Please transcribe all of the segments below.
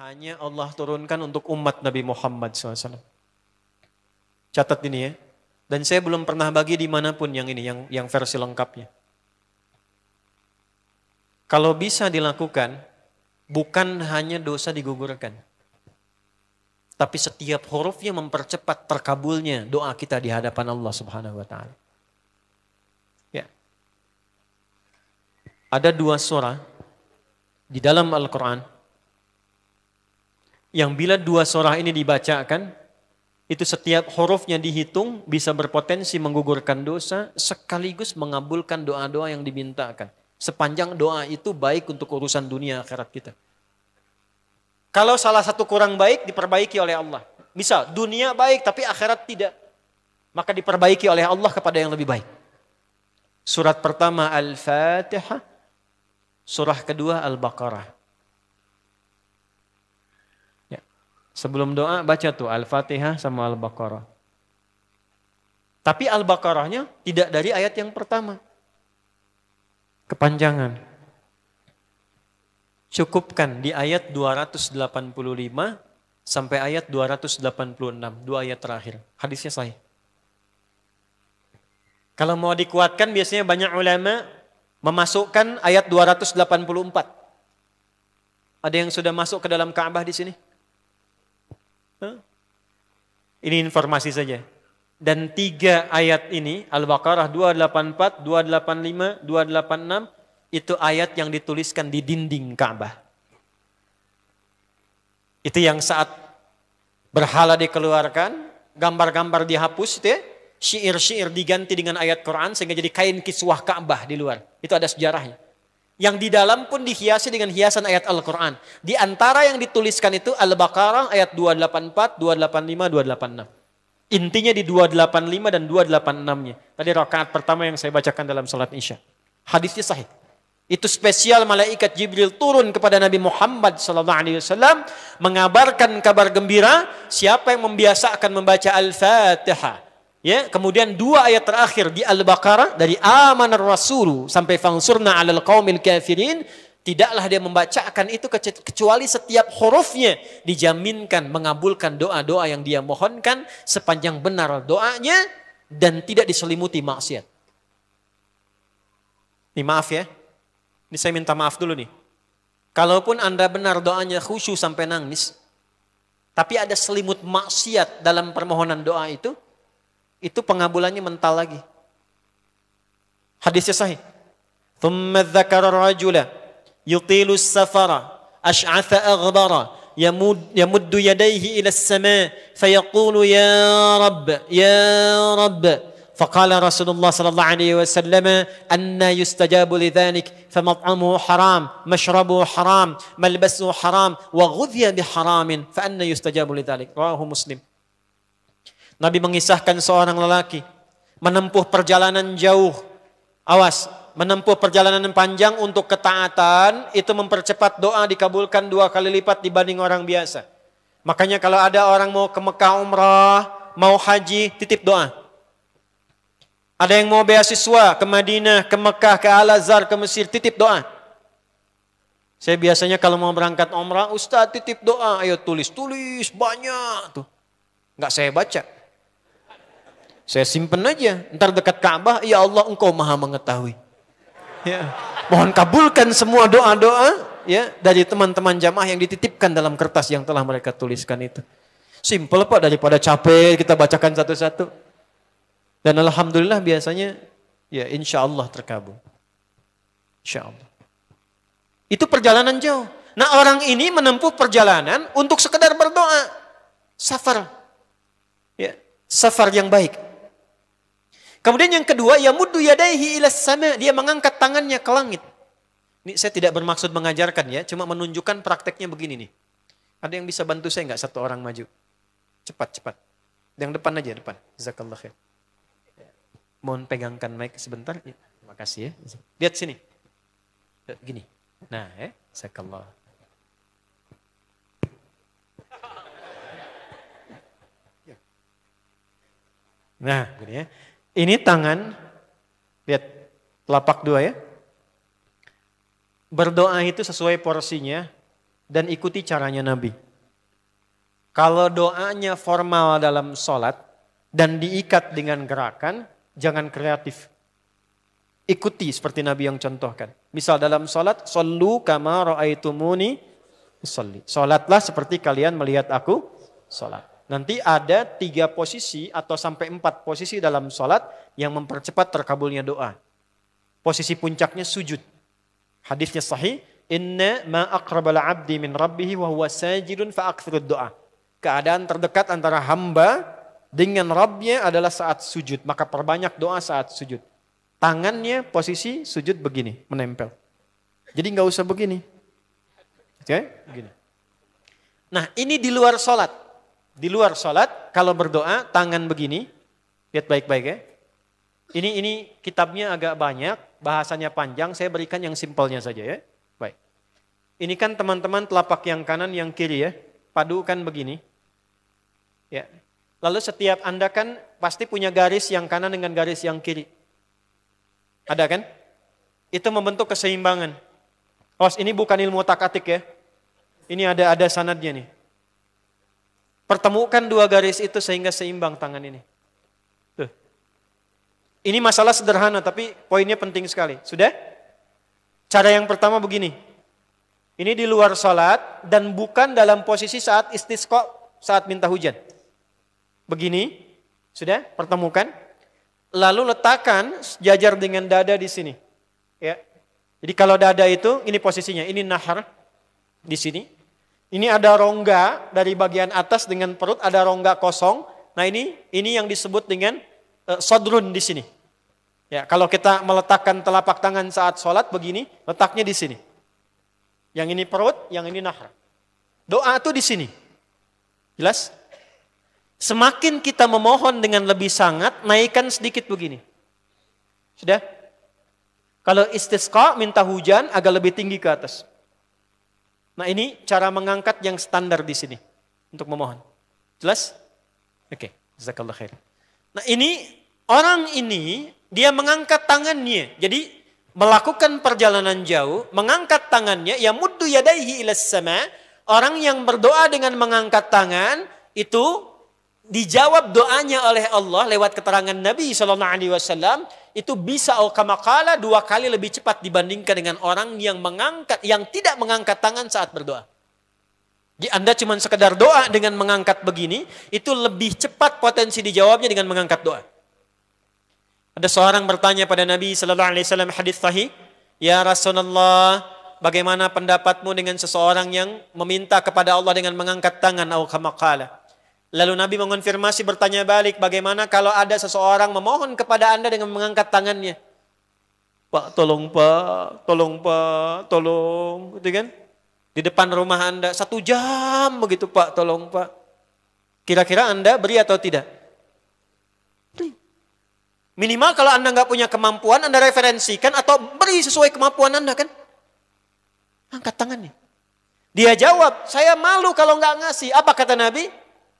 hanya Allah turunkan untuk umat Nabi Muhammad SAW. Catat ini ya. Dan saya belum pernah bagi dimanapun yang ini, yang, yang versi lengkapnya. Kalau bisa dilakukan, bukan hanya dosa digugurkan. Tapi setiap hurufnya mempercepat terkabulnya doa kita di hadapan Allah Subhanahu wa taala. Ya. Ada dua surah di dalam Al-Qur'an yang bila dua surah ini dibacakan, itu setiap hurufnya dihitung bisa berpotensi menggugurkan dosa sekaligus mengabulkan doa-doa yang dimintakan. Sepanjang doa itu baik untuk urusan dunia akhirat kita. Kalau salah satu kurang baik diperbaiki oleh Allah. Misal dunia baik tapi akhirat tidak. Maka diperbaiki oleh Allah kepada yang lebih baik. Surat pertama Al-Fatihah. Surah kedua Al-Baqarah. Sebelum doa baca tuh Al-Fatihah sama Al-Baqarah. Tapi Al-Baqarahnya tidak dari ayat yang pertama. Kepanjangan. Cukupkan di ayat 285 sampai ayat 286, dua ayat terakhir. Hadisnya sahih. Kalau mau dikuatkan biasanya banyak ulama memasukkan ayat 284. Ada yang sudah masuk ke dalam Ka'bah di sini? Ini informasi saja. Dan tiga ayat ini, Al-Baqarah 284, 285, 286, itu ayat yang dituliskan di dinding Ka'bah. Itu yang saat berhala dikeluarkan, gambar-gambar dihapus itu ya, syair-syair diganti dengan ayat Quran sehingga jadi kain kiswah Ka'bah di luar. Itu ada sejarahnya yang di dalam pun dihiasi dengan hiasan ayat Al-Quran. Di antara yang dituliskan itu Al-Baqarah ayat 284, 285, 286. Intinya di 285 dan 286-nya. Tadi rakaat pertama yang saya bacakan dalam salat Isya. Hadisnya sahih. Itu spesial malaikat Jibril turun kepada Nabi Muhammad SAW mengabarkan kabar gembira siapa yang membiasakan membaca Al-Fatihah Ya, kemudian dua ayat terakhir di Al-Baqarah dari amanar rasul sampai fangsurna alal qaumil kafirin tidaklah dia membacakan itu kecuali setiap hurufnya dijaminkan mengabulkan doa-doa yang dia mohonkan sepanjang benar doanya dan tidak diselimuti maksiat. Ini maaf ya. Ini saya minta maaf dulu nih. Kalaupun Anda benar doanya khusyuk sampai nangis, tapi ada selimut maksiat dalam permohonan doa itu, itu pengabulannya mental lagi. Hadisnya sahih. ثم ذكر الرجل يطيل السفر أشعث أغبر يمد, يمد يديه إلى السماء فيقول ya rabb ya rabb فقال رسول الله صلى الله عليه وسلم أن يستجاب لذلك فمطعمه حرام مشربه حرام ملبسه حرام وغذي بحرام فأن يستجاب لذلك رواه مسلم Nabi mengisahkan seorang lelaki menempuh perjalanan jauh. Awas, menempuh perjalanan panjang untuk ketaatan itu mempercepat doa dikabulkan dua kali lipat dibanding orang biasa. Makanya kalau ada orang mau ke Mekah umrah, mau haji, titip doa. Ada yang mau beasiswa ke Madinah, ke Mekah, ke Al-Azhar, ke Mesir, titip doa. Saya biasanya kalau mau berangkat Umrah Ustaz titip doa, ayo tulis, tulis banyak tuh. Enggak saya baca. Saya simpen aja. Ntar dekat Ka'bah, ya Allah engkau maha mengetahui. Ya. Mohon kabulkan semua doa-doa ya dari teman-teman jamaah yang dititipkan dalam kertas yang telah mereka tuliskan itu. Simple Pak daripada capek kita bacakan satu-satu. Dan Alhamdulillah biasanya ya insya Allah terkabul. Insya Allah. Itu perjalanan jauh. Nah orang ini menempuh perjalanan untuk sekedar berdoa. Safar. Ya, safar yang baik. Kemudian yang kedua, mudu yadaihi ila sama, dia mengangkat tangannya ke langit. Ini saya tidak bermaksud mengajarkan ya, cuma menunjukkan prakteknya begini nih. Ada yang bisa bantu saya nggak satu orang maju? Cepat, cepat. Yang depan aja, depan. Zakallah khair. Mohon pegangkan mic sebentar. Ya, kasih ya. Lihat sini. Eh, gini. Nah, ya. Zakallah. Nah, gini ya. Ini tangan, lihat telapak dua ya. Berdoa itu sesuai porsinya dan ikuti caranya Nabi. Kalau doanya formal dalam sholat dan diikat dengan gerakan, jangan kreatif. Ikuti seperti Nabi yang contohkan. Misal dalam sholat, Sallu kama ra'aitumuni Sholatlah seperti kalian melihat aku sholat. Nanti ada tiga posisi atau sampai empat posisi dalam sholat yang mempercepat terkabulnya doa. Posisi puncaknya sujud. Hadisnya sahih. Inna ma aqrabal abdi min rabbihi wa huwa sajidun fa doa. Keadaan terdekat antara hamba dengan Rabbnya adalah saat sujud. Maka perbanyak doa saat sujud. Tangannya posisi sujud begini, menempel. Jadi nggak usah begini. Oke, okay? begini. Nah ini di luar sholat. Di luar sholat, kalau berdoa, tangan begini. Lihat baik-baik ya. Ini ini kitabnya agak banyak, bahasanya panjang, saya berikan yang simpelnya saja ya. Baik. Ini kan teman-teman telapak yang kanan, yang kiri ya. Padukan begini. Ya. Lalu setiap Anda kan pasti punya garis yang kanan dengan garis yang kiri. Ada kan? Itu membentuk keseimbangan. Oh, ini bukan ilmu takatik ya. Ini ada ada sanadnya nih. Pertemukan dua garis itu sehingga seimbang tangan ini. Tuh. Ini masalah sederhana tapi poinnya penting sekali. Sudah? Cara yang pertama begini. Ini di luar salat dan bukan dalam posisi saat istisqa, saat minta hujan. Begini, sudah? Pertemukan. Lalu letakkan sejajar dengan dada di sini. Ya. Jadi kalau dada itu, ini posisinya, ini nahar di sini. Ini ada rongga dari bagian atas dengan perut ada rongga kosong. Nah ini ini yang disebut dengan uh, sodrun di sini. Ya kalau kita meletakkan telapak tangan saat sholat begini, letaknya di sini. Yang ini perut, yang ini nahar. Doa tuh di sini. Jelas? Semakin kita memohon dengan lebih sangat, naikkan sedikit begini. Sudah? Kalau istisqa minta hujan agak lebih tinggi ke atas. Nah ini cara mengangkat yang standar di sini untuk memohon. Jelas? Oke, okay. khair. Nah ini orang ini dia mengangkat tangannya. Jadi melakukan perjalanan jauh, mengangkat tangannya, ya muddu yadaihi ilas sama. Orang yang berdoa dengan mengangkat tangan itu dijawab doanya oleh Allah lewat keterangan Nabi Shallallahu Alaihi Wasallam itu bisa al-kamakala dua kali lebih cepat dibandingkan dengan orang yang mengangkat yang tidak mengangkat tangan saat berdoa. Jadi Anda cuma sekedar doa dengan mengangkat begini itu lebih cepat potensi dijawabnya dengan mengangkat doa. Ada seorang bertanya pada Nabi Shallallahu Alaihi Wasallam hadis sahih, ya Rasulullah bagaimana pendapatmu dengan seseorang yang meminta kepada Allah dengan mengangkat tangan atau kamakala? Lalu Nabi mengonfirmasi bertanya balik, bagaimana kalau ada seseorang memohon kepada Anda dengan mengangkat tangannya? Pak, tolong Pak, tolong Pak, tolong, gitu kan? Di depan rumah Anda, satu jam begitu Pak, tolong Pak. Kira-kira Anda beri atau tidak? Minimal kalau Anda nggak punya kemampuan, Anda referensikan atau beri sesuai kemampuan Anda kan? Angkat tangannya. Dia jawab, saya malu kalau nggak ngasih. Apa kata Nabi?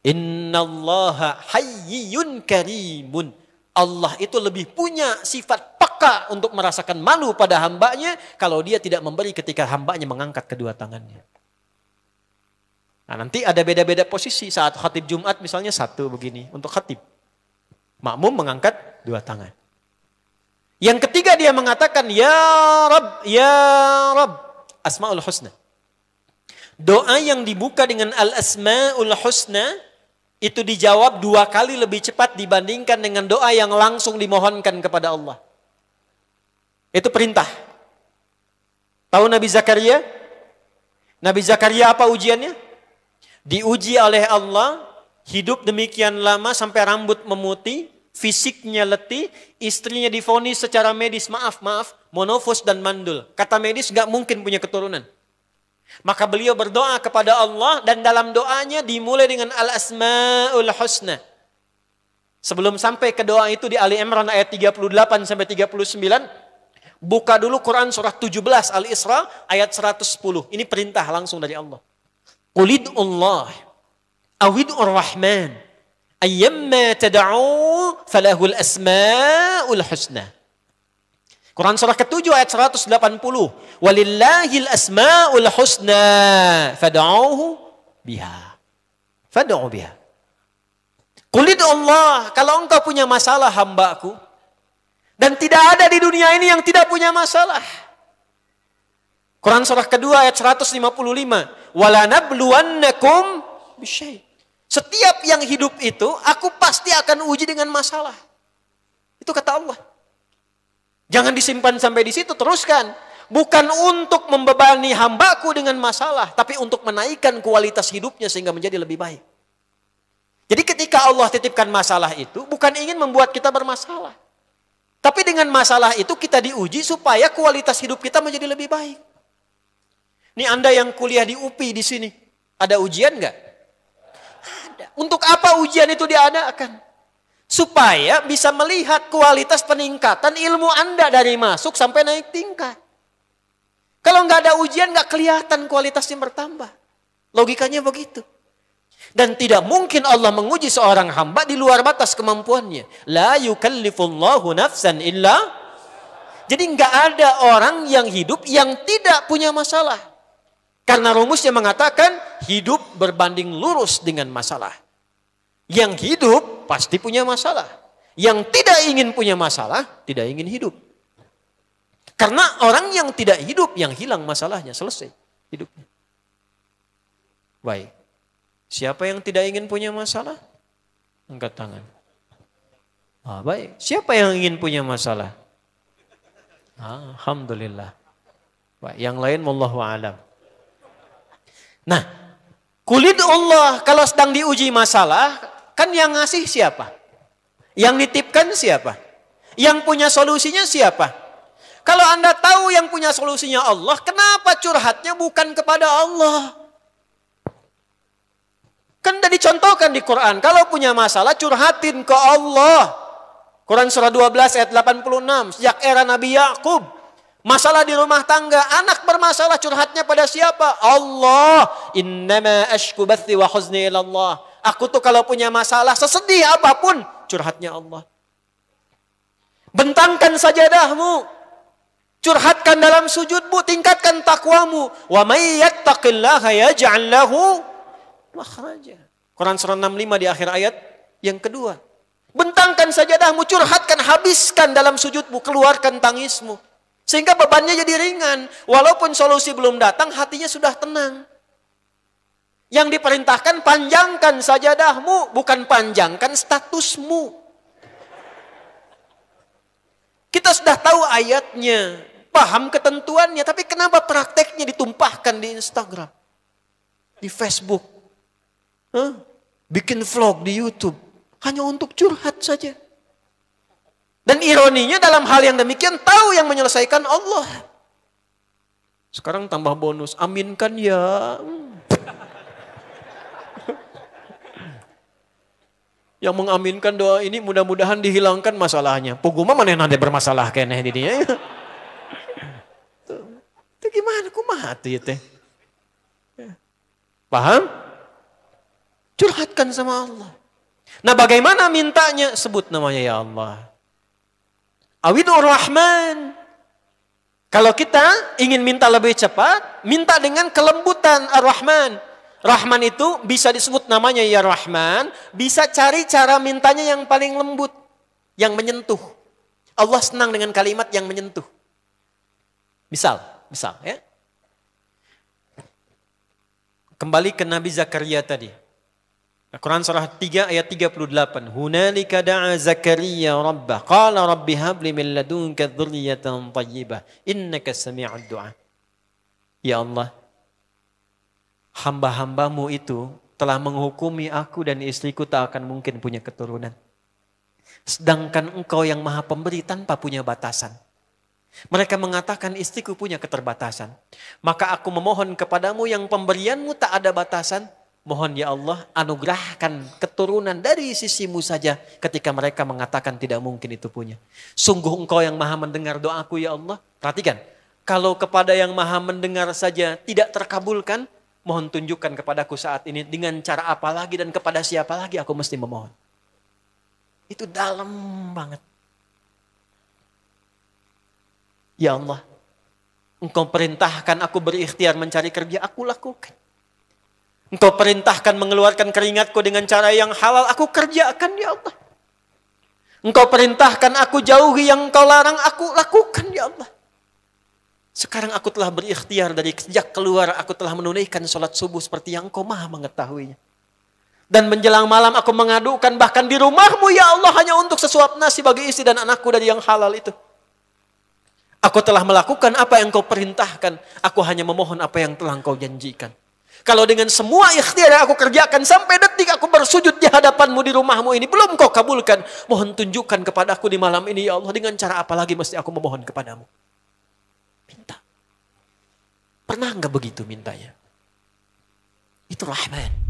Innallaha hayyun karimun. Allah itu lebih punya sifat peka untuk merasakan malu pada hambanya kalau dia tidak memberi ketika hambanya mengangkat kedua tangannya. Nah, nanti ada beda-beda posisi saat khatib Jumat misalnya satu begini untuk khatib. Makmum mengangkat dua tangan. Yang ketiga dia mengatakan ya Rab, ya Rab. Asmaul Husna. Doa yang dibuka dengan al-asmaul husna itu dijawab dua kali lebih cepat dibandingkan dengan doa yang langsung dimohonkan kepada Allah. Itu perintah. Tahu Nabi Zakaria? Nabi Zakaria apa ujiannya? Diuji oleh Allah, hidup demikian lama sampai rambut memutih, fisiknya letih, istrinya difonis secara medis, maaf, maaf, monofos dan mandul. Kata medis gak mungkin punya keturunan. Maka beliau berdoa kepada Allah dan dalam doanya dimulai dengan al-asmaul husna. Sebelum sampai ke doa itu di Ali Imran ayat 38 sampai 39, buka dulu Quran surah 17 Al-Isra ayat 110. Ini perintah langsung dari Allah. Qulid Allah awid rahman ayyamma tad'u falahul asmaul husna. Quran surah ke-7 ayat 180. Walillahil asmaul husna fad'uhu biha. Fad'u biha. Kulit Allah, kalau engkau punya masalah hambaku, dan tidak ada di dunia ini yang tidak punya masalah. Quran surah kedua ayat 155. Walanabluwannakum bisyai. Setiap yang hidup itu, aku pasti akan uji dengan masalah. Itu kata Allah. Jangan disimpan sampai di situ, teruskan. Bukan untuk membebani hambaku dengan masalah, tapi untuk menaikkan kualitas hidupnya sehingga menjadi lebih baik. Jadi ketika Allah titipkan masalah itu, bukan ingin membuat kita bermasalah. Tapi dengan masalah itu kita diuji supaya kualitas hidup kita menjadi lebih baik. Ini Anda yang kuliah di UPI di sini, ada ujian nggak? Ada. Untuk apa ujian itu diadakan? Supaya bisa melihat kualitas peningkatan ilmu Anda dari masuk sampai naik tingkat. Kalau nggak ada ujian nggak kelihatan kualitasnya bertambah. Logikanya begitu. Dan tidak mungkin Allah menguji seorang hamba di luar batas kemampuannya. La yukallifullahu nafsan illa. Jadi nggak ada orang yang hidup yang tidak punya masalah. Karena rumusnya mengatakan hidup berbanding lurus dengan masalah. Yang hidup pasti punya masalah. Yang tidak ingin punya masalah, tidak ingin hidup. Karena orang yang tidak hidup, yang hilang masalahnya, selesai hidupnya. Baik. Siapa yang tidak ingin punya masalah? Angkat tangan. Ah, baik. Siapa yang ingin punya masalah? Ah, Alhamdulillah. Baik. Yang lain, wallahu alam. Nah, kulit Allah kalau sedang diuji masalah, Kan yang ngasih siapa? Yang nitipkan siapa? Yang punya solusinya siapa? Kalau Anda tahu yang punya solusinya Allah, kenapa curhatnya bukan kepada Allah? Kan dicontohkan di Quran, kalau punya masalah curhatin ke Allah. Quran surah 12 ayat 86, sejak era Nabi Yakub, masalah di rumah tangga, anak bermasalah curhatnya pada siapa? Allah. Innama ashku wa huzni ilallah. Aku tuh kalau punya masalah, sesedih apapun, curhatnya Allah. Bentangkan sajadahmu. Curhatkan dalam sujudmu, tingkatkan takwamu. Wa may yattaqillaha yaj'al lahu makhraja. Quran surah 65 di akhir ayat yang kedua. Bentangkan sajadahmu, curhatkan, habiskan dalam sujudmu, keluarkan tangismu. Sehingga bebannya jadi ringan. Walaupun solusi belum datang, hatinya sudah tenang. Yang diperintahkan panjangkan sajadahmu, bukan panjangkan statusmu. Kita sudah tahu ayatnya, paham ketentuannya, tapi kenapa prakteknya ditumpahkan di Instagram, di Facebook, huh? bikin vlog di YouTube, hanya untuk curhat saja. Dan ironinya dalam hal yang demikian tahu yang menyelesaikan Allah. Sekarang tambah bonus, aminkan ya. Hmm. yang mengaminkan doa ini mudah-mudahan dihilangkan masalahnya. Puguma mana yang nanti bermasalah kene di dia. Ya? Itu gimana? Kumaha ya teh? Ya. Paham? Curhatkan sama Allah. Nah bagaimana mintanya? Sebut namanya ya Allah. Awidur Rahman. Kalau kita ingin minta lebih cepat, minta dengan kelembutan Ar-Rahman. Rahman itu bisa disebut namanya ya Rahman, bisa cari cara mintanya yang paling lembut, yang menyentuh. Allah senang dengan kalimat yang menyentuh. Misal, misal ya. Kembali ke Nabi Zakaria tadi. Al-Quran surah 3 ayat 38. Hunalika da'a Zakaria rabbah. Qala rabbi habli min ladunka dhurriyatan tayyibah. Innaka sami'ud du'a. Ya Allah, hamba-hambamu itu telah menghukumi aku dan istriku tak akan mungkin punya keturunan. Sedangkan engkau yang maha pemberi tanpa punya batasan. Mereka mengatakan istriku punya keterbatasan. Maka aku memohon kepadamu yang pemberianmu tak ada batasan. Mohon ya Allah anugerahkan keturunan dari sisimu saja ketika mereka mengatakan tidak mungkin itu punya. Sungguh engkau yang maha mendengar doaku ya Allah. Perhatikan, kalau kepada yang maha mendengar saja tidak terkabulkan, Mohon tunjukkan kepadaku saat ini dengan cara apa lagi dan kepada siapa lagi aku mesti memohon. Itu dalam banget. Ya Allah, Engkau perintahkan aku berikhtiar mencari kerja, aku lakukan. Engkau perintahkan mengeluarkan keringatku dengan cara yang halal, aku kerjakan ya Allah. Engkau perintahkan aku jauhi yang engkau larang, aku lakukan ya Allah. Sekarang aku telah berikhtiar dari sejak keluar aku telah menunaikan sholat subuh seperti yang kau maha mengetahuinya. Dan menjelang malam aku mengadukan bahkan di rumahmu ya Allah hanya untuk sesuap nasi bagi istri dan anakku dari yang halal itu. Aku telah melakukan apa yang kau perintahkan. Aku hanya memohon apa yang telah kau janjikan. Kalau dengan semua ikhtiar yang aku kerjakan sampai detik aku bersujud di hadapanmu di rumahmu ini belum kau kabulkan. Mohon tunjukkan kepada aku di malam ini ya Allah dengan cara apa lagi mesti aku memohon kepadamu. Minta. Pernah nggak begitu mintanya? Itu Rahman.